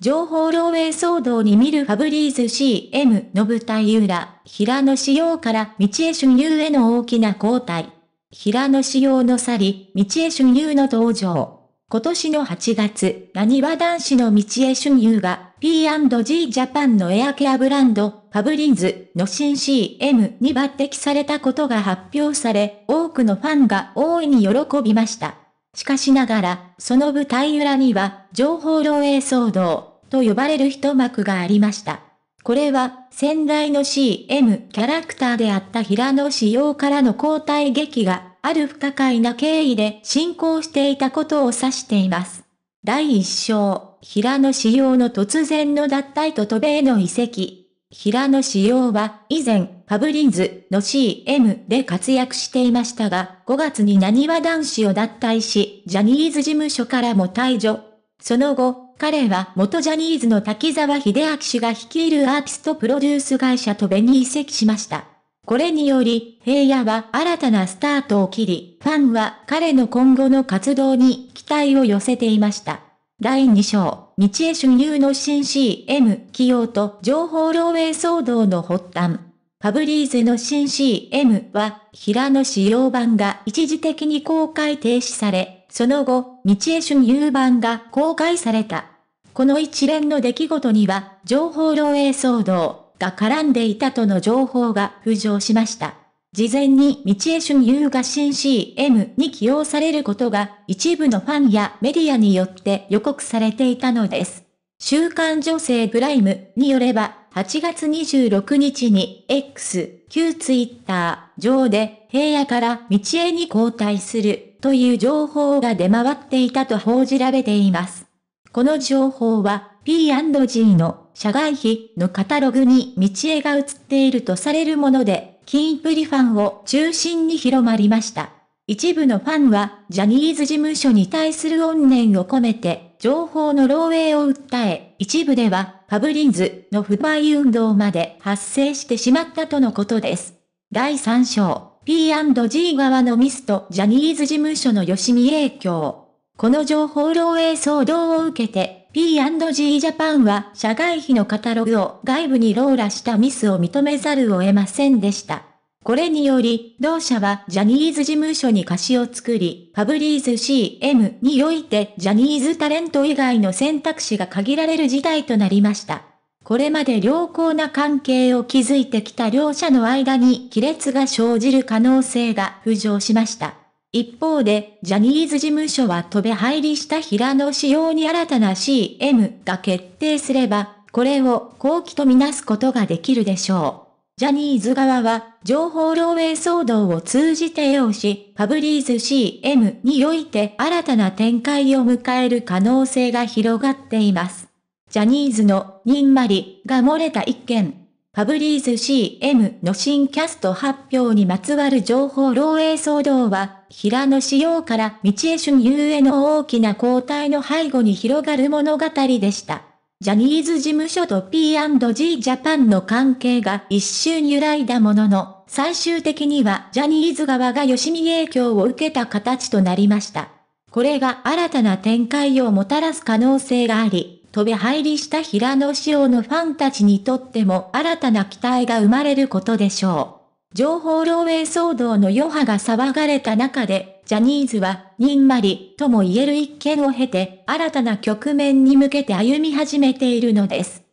情報漏洩騒動に見るファブリーズ CM の舞台裏、平野仕様から道江春優への大きな交代。平野仕様の去り、道江春優の登場。今年の8月、何は男子の道江春優が P&G ジャパンのエアケアブランド、ファブリーズの新 CM に抜擢されたことが発表され、多くのファンが大いに喜びました。しかしながら、その舞台裏には、情報漏洩騒動、と呼ばれる一幕がありました。これは、先代の CM キャラクターであった平野紫耀からの交代劇が、ある不可解な経緯で進行していたことを指しています。第一章、平野紫耀の突然の脱退と渡米の遺跡。平野紫耀は、以前、パブリンズの CM で活躍していましたが、5月に何は男子を脱退し、ジャニーズ事務所からも退場。その後、彼は元ジャニーズの滝沢秀明氏が率いるアーティストプロデュース会社とベに移籍しました。これにより、平野は新たなスタートを切り、ファンは彼の今後の活動に期待を寄せていました。第2章、道江春優の新 CM 起用と情報漏洩騒動の発端。ファブリーズの新 CM は、平野使用版が一時的に公開停止され、その後、道江春優版が公開された。この一連の出来事には、情報漏洩騒動が絡んでいたとの情報が浮上しました。事前に道江春優が新 CM に起用されることが一部のファンやメディアによって予告されていたのです。週刊女性プライムによれば、8月26日に X、旧 Twitter 上で平野から道江に交代するという情報が出回っていたと報じられています。この情報は P&G の社外費のカタログに道枝が映っているとされるもので、キンプリファンを中心に広まりました。一部のファンは、ジャニーズ事務所に対する怨念を込めて、情報の漏洩を訴え、一部では、パブリンズの不買運動まで発生してしまったとのことです。第3章、P&G 側のミスとジャニーズ事務所の吉見影響。この情報漏洩騒動を受けて、P&G ジャパンは社外費のカタログを外部にローラしたミスを認めざるを得ませんでした。これにより、同社はジャニーズ事務所に貸しを作り、パブリーズ CM においてジャニーズタレント以外の選択肢が限られる事態となりました。これまで良好な関係を築いてきた両者の間に亀裂が生じる可能性が浮上しました。一方で、ジャニーズ事務所は飛び入りした平野仕様に新たな CM が決定すれば、これを後期とみなすことができるでしょう。ジャニーズ側は、情報漏洩騒動を通じて要し、ファブリーズ CM において新たな展開を迎える可能性が広がっています。ジャニーズのにんまりが漏れた一件、ファブリーズ CM の新キャスト発表にまつわる情報漏洩騒動は、平野紫耀から道江春遊への大きな交代の背後に広がる物語でした。ジャニーズ事務所と P&G ジャパンの関係が一瞬揺らいだものの、最終的にはジャニーズ側が吉見影響を受けた形となりました。これが新たな展開をもたらす可能性があり、飛び入りした平野紫耀のファンたちにとっても新たな期待が生まれることでしょう。情報漏洩騒動の余波が騒がれた中で、ジャニーズは、にんまり、とも言える一件を経て、新たな局面に向けて歩み始めているのです。